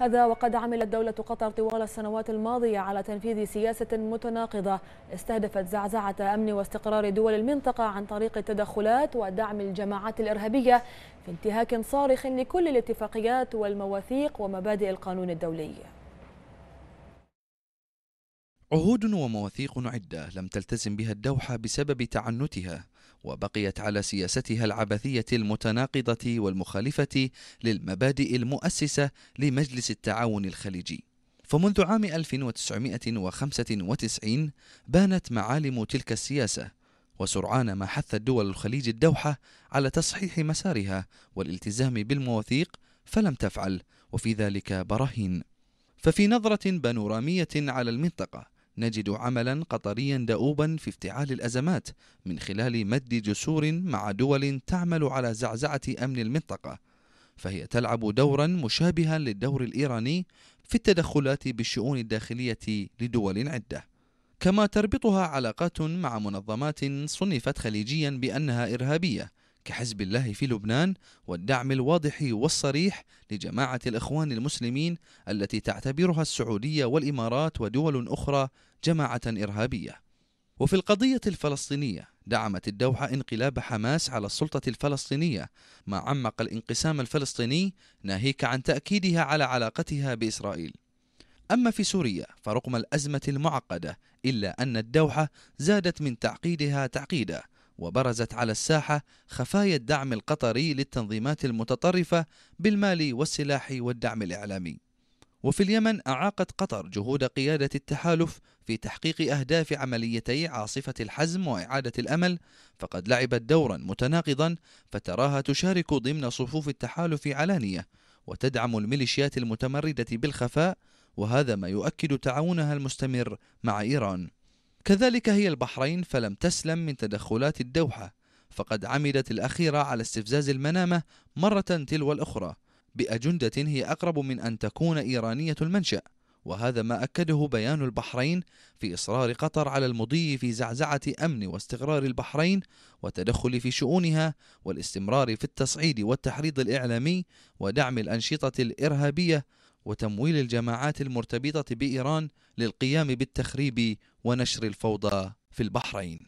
هذا وقد عملت دولة قطر طوال السنوات الماضية على تنفيذ سياسة متناقضة استهدفت زعزعة أمن واستقرار دول المنطقة عن طريق التدخلات ودعم الجماعات الإرهابية في انتهاك صارخ لكل الاتفاقيات والمواثيق ومبادئ القانون الدولي عهود ومواثيق عدة لم تلتزم بها الدوحة بسبب تعنتها وبقيت على سياستها العبثيه المتناقضه والمخالفه للمبادئ المؤسسه لمجلس التعاون الخليجي فمنذ عام 1995 بانت معالم تلك السياسه وسرعان ما حثت دول الخليج الدوحه على تصحيح مسارها والالتزام بالمواثيق فلم تفعل وفي ذلك براهين ففي نظره بانوراميه على المنطقه نجد عملا قطريا دؤوبا في افتعال الأزمات من خلال مد جسور مع دول تعمل على زعزعة أمن المنطقة فهي تلعب دورا مشابها للدور الإيراني في التدخلات بالشؤون الداخلية لدول عدة كما تربطها علاقات مع منظمات صنفت خليجيا بأنها إرهابية كحزب الله في لبنان والدعم الواضح والصريح لجماعة الإخوان المسلمين التي تعتبرها السعودية والإمارات ودول أخرى جماعة إرهابية. وفي القضية الفلسطينية دعمت الدوحة انقلاب حماس على السلطة الفلسطينية ما عمق الانقسام الفلسطيني ناهيك عن تأكيدها على علاقتها بإسرائيل. أما في سوريا فرغم الأزمة المعقدة إلا أن الدوحة زادت من تعقيدها تعقيدا وبرزت على الساحة خفايا الدعم القطري للتنظيمات المتطرفة بالمال والسلاح والدعم الإعلامي. وفي اليمن أعاقت قطر جهود قيادة التحالف في تحقيق أهداف عمليتي عاصفة الحزم وإعادة الأمل، فقد لعبت دورا متناقضا فتراها تشارك ضمن صفوف التحالف علانية، وتدعم الميليشيات المتمردة بالخفاء، وهذا ما يؤكد تعاونها المستمر مع إيران. كذلك هي البحرين فلم تسلم من تدخلات الدوحة فقد عمدت الأخيرة على استفزاز المنامة مرة تلو الأخرى بأجندة هي أقرب من أن تكون إيرانية المنشأ وهذا ما أكده بيان البحرين في إصرار قطر على المضي في زعزعة أمن واستقرار البحرين والتدخل في شؤونها والاستمرار في التصعيد والتحريض الإعلامي ودعم الأنشطة الإرهابية وتمويل الجماعات المرتبطة بإيران للقيام بالتخريب ونشر الفوضى في البحرين